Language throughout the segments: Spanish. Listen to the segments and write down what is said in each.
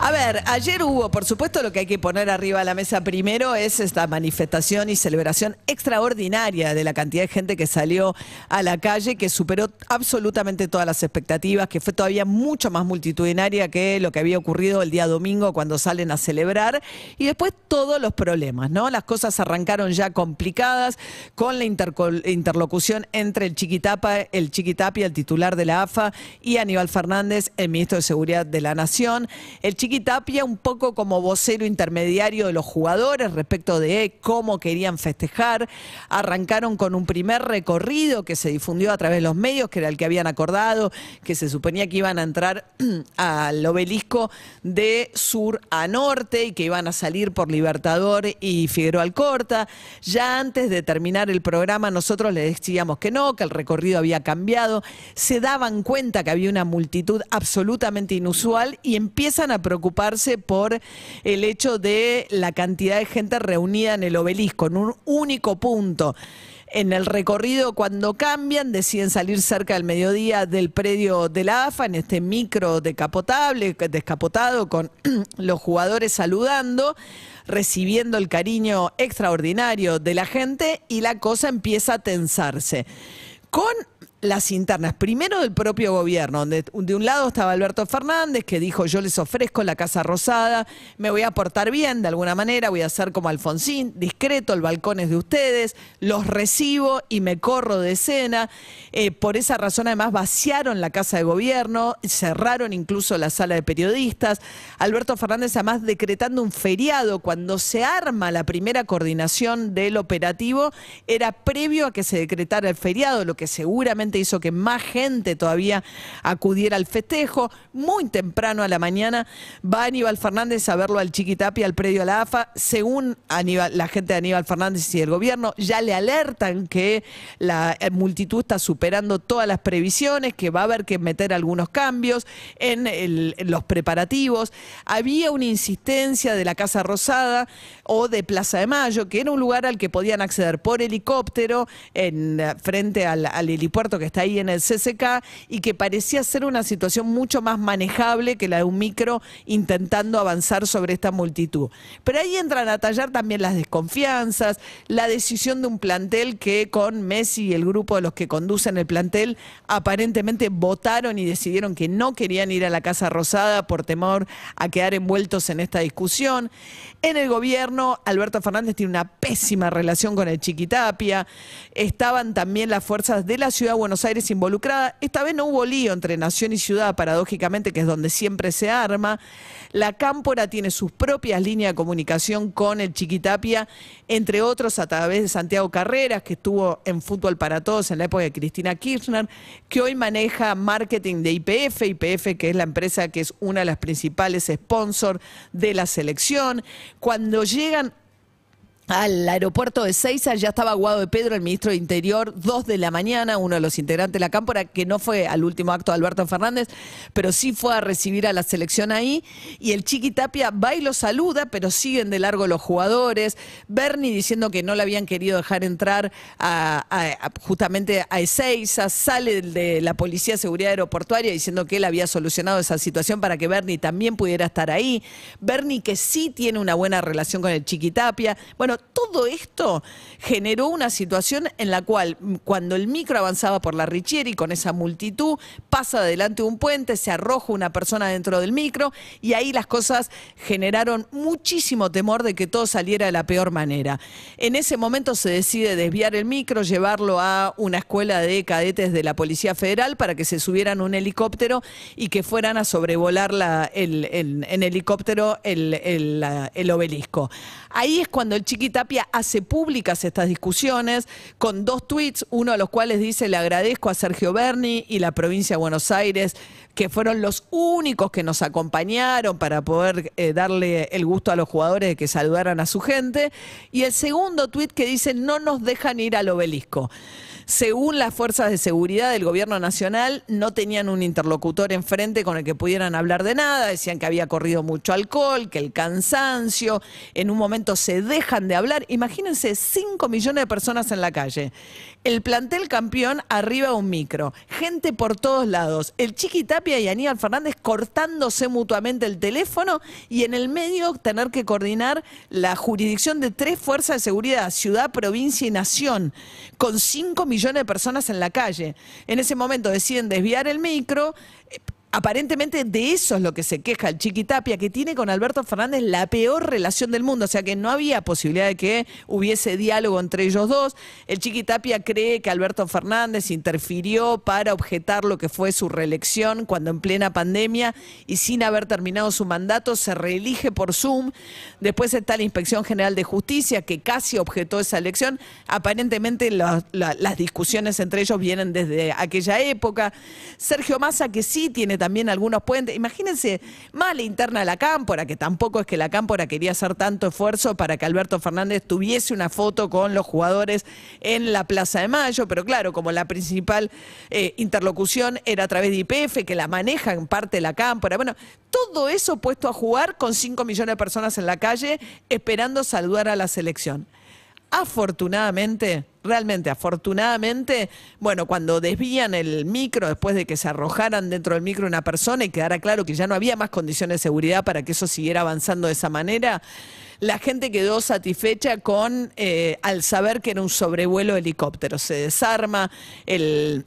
A ver, ayer hubo, por supuesto, lo que hay que poner arriba de la mesa primero es esta manifestación y celebración extraordinaria de la cantidad de gente que salió a la calle, que superó absolutamente todas las expectativas, que fue todavía mucho más multitudinaria que lo que había ocurrido el día domingo cuando salen a celebrar. Y después todos los problemas, ¿no? Las cosas arrancaron ya complicadas con la interlocución entre el Chiquitapa, el Chiquitapia, el titular de la AFA, y Aníbal Fernández, el ministro de Seguridad de la Nación. El Tapia un poco como vocero intermediario de los jugadores respecto de cómo querían festejar. Arrancaron con un primer recorrido que se difundió a través de los medios, que era el que habían acordado, que se suponía que iban a entrar al obelisco de sur a norte y que iban a salir por Libertador y Figueroa Alcorta. Ya antes de terminar el programa nosotros les decíamos que no, que el recorrido había cambiado. Se daban cuenta que había una multitud absolutamente inusual y empiezan a preocuparse preocuparse por el hecho de la cantidad de gente reunida en el obelisco, en un único punto en el recorrido cuando cambian, deciden salir cerca del mediodía del predio de la AFA, en este micro decapotable, descapotado, con los jugadores saludando, recibiendo el cariño extraordinario de la gente y la cosa empieza a tensarse. Con las internas, primero del propio gobierno, donde de un lado estaba Alberto Fernández, que dijo yo les ofrezco la Casa Rosada, me voy a portar bien de alguna manera, voy a ser como Alfonsín, discreto, el balcones de ustedes, los recibo y me corro de cena eh, por esa razón además vaciaron la Casa de Gobierno, cerraron incluso la sala de periodistas. Alberto Fernández además decretando un feriado cuando se arma la primera coordinación del operativo, era previo a que se decretara el feriado, lo que seguramente hizo que más gente todavía acudiera al festejo. Muy temprano a la mañana va Aníbal Fernández a verlo al Chiquitapi, al predio de la AFA. Según la gente de Aníbal Fernández y el gobierno, ya le alertan que la eh, multitud está superando todas las previsiones, que va a haber que meter algunos cambios en, los preparativos. Había una insistencia de la Casa Rosada o de Plaza de Mayo, que era un lugar al que podían acceder por helicóptero en, eh, frente al, al helipuerto que está ahí en el CCK y que parecía ser una situación mucho más manejable que la de un micro intentando avanzar sobre esta multitud. Pero ahí entran a tallar también las desconfianzas, la decisión de un plantel que con Messi y el grupo de los que conducen el plantel aparentemente votaron y decidieron que no querían ir a la Casa Rosada por temor a quedar envueltos en esta discusión. En el gobierno, Alberto Fernández tiene una pésima relación con el Chiquitapia. Estaban también las fuerzas de la ciudad Buenos Aires involucrada. Esta vez no hubo lío entre nación y ciudad, paradójicamente, que es donde siempre se arma. La Cámpora tiene sus propias líneas de comunicación con el Chiquitapia, entre otros a través de Santiago Carreras, que estuvo en Fútbol para Todos en la época de Cristina Kirchner, que hoy maneja marketing de IPF, IPF que es la empresa que es una de las principales sponsors de la selección. Cuando llegan al aeropuerto de Seiza, ya estaba Guado de Pedro, el ministro de Interior, dos de la mañana, uno de los integrantes de la cámpora, que no fue al último acto de Alberto Fernández, pero sí fue a recibir a la selección ahí, y el Chiqui Tapia va y lo saluda, pero siguen de largo los jugadores, Bernie diciendo que no le habían querido dejar entrar a, justamente a Ezeiza, sale de la Policía de Seguridad Aeroportuaria diciendo que él había solucionado esa situación para que Bernie también pudiera estar ahí, Bernie que sí tiene una buena relación con el Chiqui Tapia, bueno, todo esto generó una situación en la cual cuando el micro avanzaba por la Richieri con esa multitud, pasa adelante un puente, se arroja una persona dentro del micro y ahí las cosas generaron muchísimo temor de que todo saliera de la peor manera. En ese momento se decide desviar el micro, llevarlo a una escuela de cadetes de la Policía Federal para que se subieran un helicóptero y que fueran a sobrevolar el, en helicóptero el, el obelisco. Ahí es cuando el chiquito Itapia Tapia hace públicas estas discusiones con dos tweets, uno de los cuales dice le agradezco a Sergio Berni y la provincia de Buenos Aires que fueron los únicos que nos acompañaron para poder eh, darle el gusto a los jugadores de que saludaran a su gente. Y el segundo tuit que dice, no nos dejan ir al obelisco. Según las fuerzas de seguridad del gobierno nacional, no tenían un interlocutor enfrente con el que pudieran hablar de nada, decían que había corrido mucho alcohol, que el cansancio, en un momento se dejan de hablar. Imagínense 5 millones de personas en la calle. El plantel campeón arriba un micro, gente por todos lados. El chiquitapi, y Aníbal Fernández cortándose mutuamente el teléfono y en el medio tener que coordinar la jurisdicción de tres fuerzas de seguridad, ciudad, provincia y nación, con 5 millones de personas en la calle. En ese momento deciden desviar el micro eh, aparentemente de eso es lo que se queja el Chiquitapia, que tiene con Alberto Fernández la peor relación del mundo, o sea que no había posibilidad de que hubiese diálogo entre ellos dos. El Chiquitapia cree que Alberto Fernández interfirió para objetar lo que fue su reelección cuando en plena pandemia y sin haber terminado su mandato se reelige por Zoom. Después está la Inspección General de Justicia, que casi objetó esa elección. Aparentemente las discusiones entre ellos vienen desde aquella época. Sergio Massa, que sí tiene también algunos puentes. Imagínense, más la interna de la Cámpora, que tampoco es que la Cámpora quería hacer tanto esfuerzo para que Alberto Fernández tuviese una foto con los jugadores en la Plaza de Mayo, pero claro, como la principal eh, interlocución era a través de IPF, que la maneja en parte la Cámpora. Bueno, todo eso puesto a jugar con 5 millones de personas en la calle esperando saludar a la selección afortunadamente, realmente afortunadamente, bueno, cuando desvían el micro después de que se arrojaran dentro del micro una persona y quedara claro que ya no había más condiciones de seguridad para que eso siguiera avanzando de esa manera, la gente quedó satisfecha con, eh, al saber que era un sobrevuelo helicóptero, se desarma el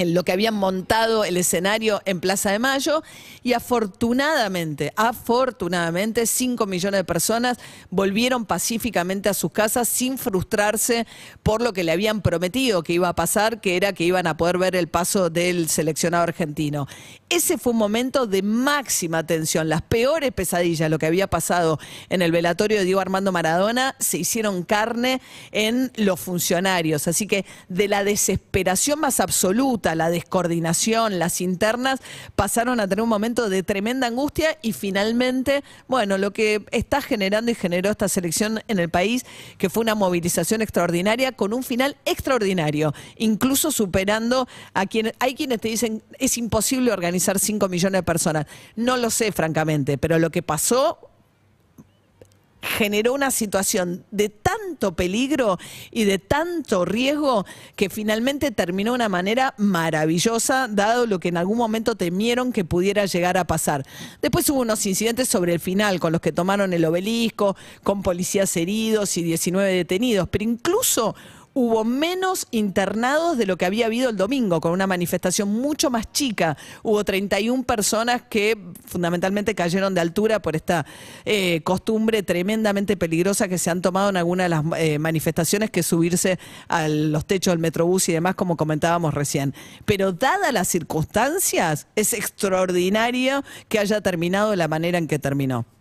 en lo que habían montado el escenario en Plaza de Mayo y afortunadamente, afortunadamente, 5 millones de personas volvieron pacíficamente a sus casas sin frustrarse por lo que le habían prometido que iba a pasar, que era que iban a poder ver el paso del seleccionado argentino. Ese fue un momento de máxima tensión. Las peores pesadillas, lo que había pasado en el velatorio de Diego Armando Maradona, se hicieron carne en los funcionarios. Así que de la desesperación más absoluta, la descoordinación, las internas, pasaron a tener un momento de tremenda angustia y finalmente, bueno, lo que está generando y generó esta selección en el país, que fue una movilización extraordinaria con un final extraordinario, incluso superando a quienes, hay quienes te dicen, es imposible organizar 5 millones de personas. No lo sé, francamente, pero lo que pasó generó una situación de tanto peligro y de tanto riesgo que finalmente terminó de una manera maravillosa, dado lo que en algún momento temieron que pudiera llegar a pasar. Después hubo unos incidentes sobre el final, con los que tomaron el obelisco, con policías heridos y 19 detenidos, pero incluso hubo menos internados de lo que había habido el domingo, con una manifestación mucho más chica. Hubo 31 personas que fundamentalmente cayeron de altura por esta eh, costumbre tremendamente peligrosa que se han tomado en algunas de las eh, manifestaciones, que subirse a los techos del metrobús y demás, como comentábamos recién. Pero dadas las circunstancias, es extraordinario que haya terminado de la manera en que terminó.